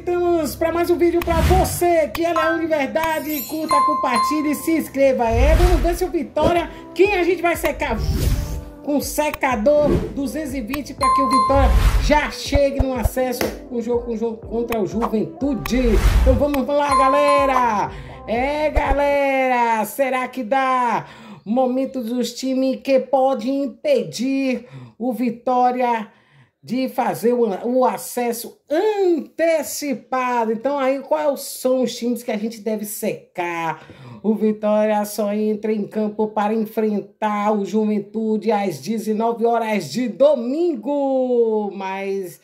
conectamos para mais um vídeo para você que é da Univerdade. Curta, compartilhe, se inscreva. É, vamos ver se o Vitória, quem a gente vai secar? Um secador 220 para que o Vitória já chegue no acesso. com jogo, jogo contra o Juventude. Então vamos lá, galera. É, galera, será que dá? Momento dos times que pode impedir o Vitória de fazer o, o, acesso antecipado. Então aí quais são os times que a gente deve secar? O Vitória só entra em campo para enfrentar o Juventude às 19 horas de domingo, mas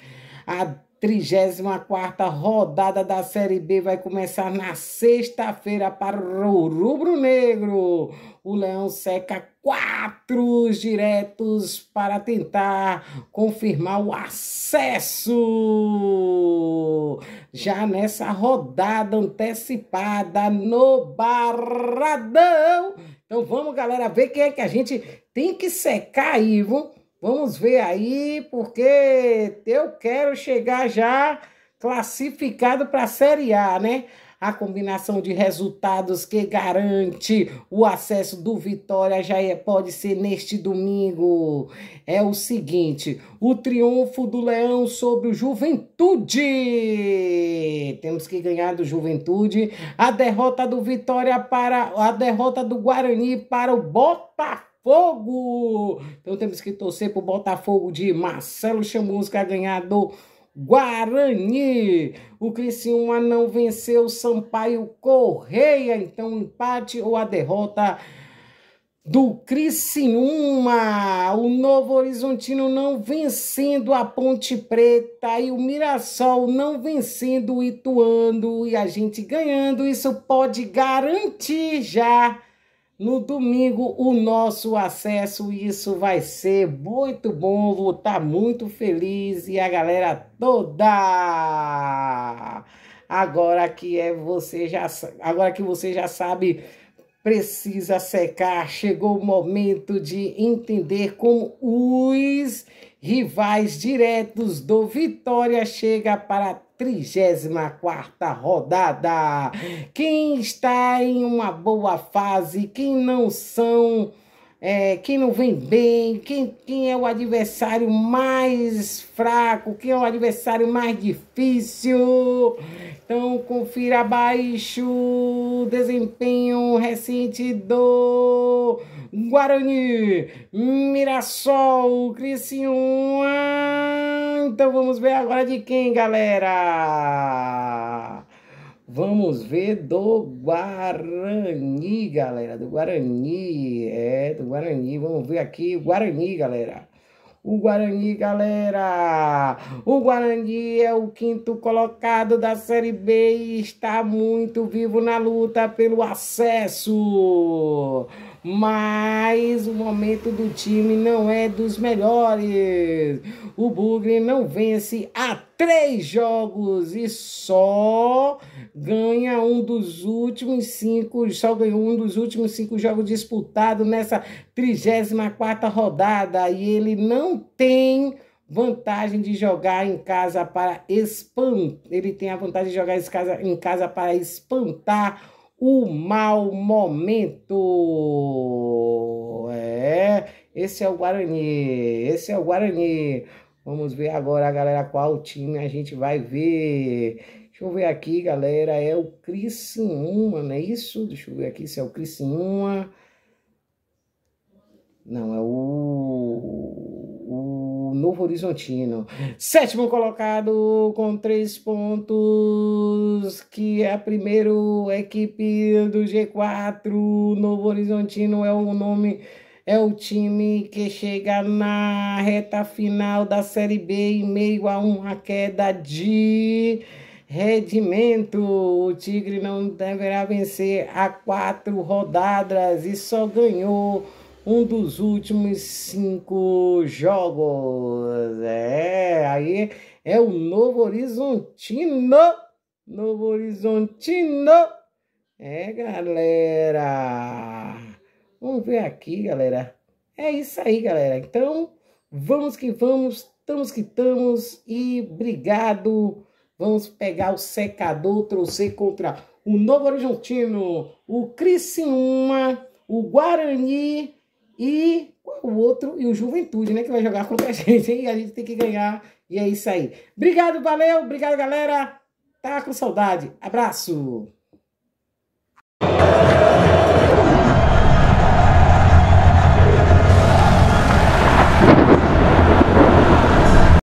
a 34 rodada da Série B vai começar na sexta-feira para o Rubro Negro. O Leão seca quatro diretos para tentar confirmar o acesso. Já nessa rodada antecipada no Barradão. Então vamos, galera, ver quem é que a gente tem que secar aí, viu? Vamos ver aí, porque eu quero chegar já classificado para a Série A, né? A combinação de resultados que garante o acesso do Vitória já é, pode ser neste domingo. É o seguinte: o triunfo do Leão sobre o Juventude. Temos que ganhar do Juventude. A derrota do Vitória para a derrota do Guarani para o Botafogo. Botafogo. Então temos que torcer para o Botafogo de Marcelo Chamusca ganhar do Guarani. O Criciúma não venceu o Sampaio Correia. Então empate ou a derrota do Criciúma, o Novo Horizontino não vencendo a Ponte Preta e o Mirassol não vencendo o Ituano e a gente ganhando, isso pode garantir já no domingo, o nosso acesso, isso vai ser muito bom. Vou estar tá muito feliz e a galera toda. Agora que é você já, agora que você já sabe, precisa secar. Chegou o momento de entender como os Rivais diretos do Vitória chega para a 34 rodada. Quem está em uma boa fase, quem não são, é, quem não vem bem, quem, quem é o adversário mais fraco, quem é o adversário mais difícil. Então, confira abaixo o desempenho recente do Guarani, Mirassol, Criciúma. Então vamos ver agora de quem, galera. Vamos ver do Guarani, galera. Do Guarani. É, do Guarani. Vamos ver aqui o Guarani, galera. O Guarani, galera! O Guarani é o quinto colocado da Série B e está muito vivo na luta pelo acesso mas o momento do time não é dos melhores. O Bugre não vence há três jogos e só ganha um dos últimos cinco, só ganhou um dos últimos cinco jogos disputados nessa 34 rodada e ele não tem vantagem de jogar em casa para espantar. Ele tem a vantagem de jogar em casa para espantar o mau momento. Esse é o Guarani, esse é o Guarani. Vamos ver agora, galera, qual time a gente vai ver. Deixa eu ver aqui, galera, é o Criciúma, não é isso? Deixa eu ver aqui se é o Criciúma. Não, é o, o Novo Horizontino. Sétimo colocado com três pontos, que é a primeira equipe do G4. Novo Horizontino é o nome é o time que chega na reta final da Série B em meio a uma queda de rendimento. O Tigre não deverá vencer a quatro rodadas e só ganhou um dos últimos cinco jogos. É, aí é o Novo Horizontino. Novo Horizontino. É, galera. Vamos ver aqui, galera. É isso aí, galera. Então, vamos que vamos, estamos que estamos e obrigado. Vamos pegar o secador, trouxer contra o Novo Horizontino, o Criciúma, o Guarani e o outro, e o Juventude, né, que vai jogar contra a gente, e a gente tem que ganhar, e é isso aí. Obrigado, valeu, obrigado, galera. Tá com saudade. Abraço.